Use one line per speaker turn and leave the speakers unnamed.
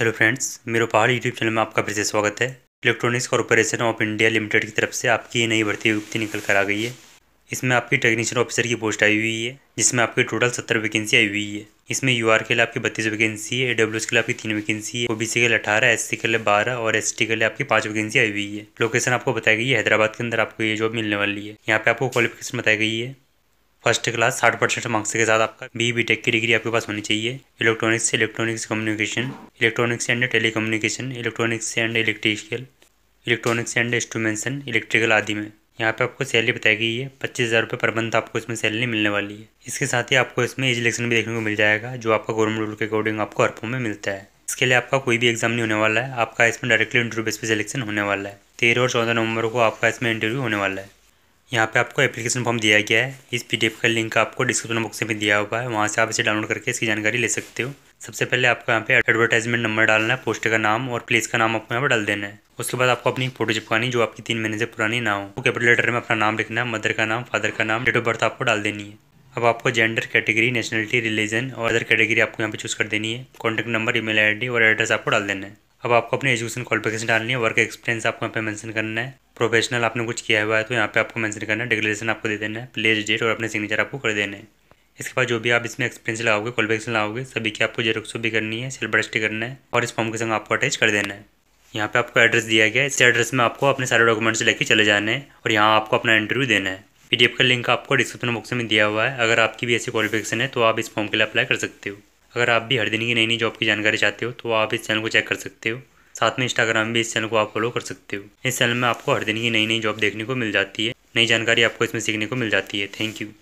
hello friends मेरे पहाड़ YouTube channel में आपका फिर से स्वागत है electronics corporation of India limited की तरफ से आपकी नई भर्ती विज्ञप्ति निकल कर आ गई है इसमें आपकी टेक्नीशियन ऑफिसर की पोस्ट आई हुई है जिसमें आपकी टोटल सत्तर वैकेंसी आई हुई है इसमें यू के लिए आपकी बत्तीस वैकेंसी है डब्ल्यू के लिए आपकी तीन वैकेंसी है ओबीसी के लिए अठारह एस के लिए बारह और एस के लिए आपकी पाँच वैकेंसी आई हुई है लोकेशन आपको बताई गई है हैदराबाद के अंदर आपको ये जॉब मिलने वाली है यहाँ पे आपको क्वालिफिकेशन बताई गई है फर्स्ट क्लास साठ परसेंट मार्क्स के साथ आपका बी बी टेक की डिग्री आपके पास होनी चाहिए इलेक्ट्रॉनिक्स से electronics communication electronics and telecommunication electronics and electrical electronics and instrumentation electrical आदि में यहाँ पे आपको सैलरी बताई गई है पच्चीस हज़ार रुपये पर मंथ आपको इसमें सैलरी मिलने वाली है इसके साथ ही आपको इसमें एज इलेक्शन भी देखने को मिल जाएगा जो आपका गवर्नमेंट रूल के अकॉर्डिंग आपको हर फॉर्म में मिलता है इसके लिए आपका कोई भी एग्जाम नहीं होने वाला है आपका इसमें डायरेक्टली इंटरव्यू बेस पर सिलेक्शन होने वाला है तेरह और चौदह नवंबर को आपका इसमें इंटरव्यू होने वाला है यहाँ पे आपको एप्लीकेशन फॉर्म दिया गया है इस पीडीएफ का लिंक आपको डिस्क्रिप्शन बॉक्स में दिया हुआ है वहाँ से आप इसे डाउनलोड करके इसकी जानकारी ले सकते हो सबसे पहले आपको यहाँ पे एडवर्टाइजमेंट नंबर डालना है पोस्ट का नाम और प्लेस का नाम आपको यहाँ पर डाल देना है उसके बाद आपको अपनी फोटो चिपकानी जो आपकी तीन महीने से पुरानी ना हो तो कैपिटल लेटर में अपना नाम लिखना है मदर का नाम फादर का नाम डेट ऑफ बर्थ आपको डाल देनी है अब आपको जेंडर कैटेगरी नेशनलिटी रिलीजन और अदर कैटेगरी आपको यहाँ पे चूज़ कर देनी है कॉन्टैक्ट नंबर ईमेल आईडी और एड्रेस आपको डाल देना है अब आपको अपनी एजुकेशन क्वालिफिकेशन डालनी है वर्क एक्सपीरियंस आपको यहाँ पे मेंशन करना है प्रोफेशनल आपने कुछ किया हुआ है तो यहाँ पे आपको मेंशन करना है डिक्लेरेशन आपको दे देना है प्लेस डेट और अपने सिग्नेचर आपको कर देने है इसके बाद जो भी आप इसमें एक्सपीरियंस लाओगे क्वालिफिकेशन लाओगे सभी की आपको जेरोक्सो भी करनी है सिल्वर एस्टी करना है और इस फॉर्म के संग आपको अटैच कर देना है यहाँ पे आपको एड्रेस दिया गया है इस एड्रेस में आपको अपने सारे डॉक्यूमेंट्स लेके चले जाने हैं और यहाँ आपको अपना इंटरव्यू देना है पीडीएफ का लिंक आपको डिस्क्रिप्शन बॉक्स में दिया हुआ है अगर आपकी भी ऐसी क्वालिफिकेशन है तो आप इस फॉर्म के लिए अप्लाई कर सकते हो अगर आप भी हर दिन की नई नई जॉब की जानकारी चाहते हो तो आप इस चैनल को चेक कर सकते हो साथ में इंस्टाग्राम भी इस चैनल को आप फॉलो कर सकते हो इस चैनल में आपको हर दिन की नई नई जॉब देखने को मिल जाती है नई जानकारी आपको इसमें सीखने को मिल जाती है थैंक यू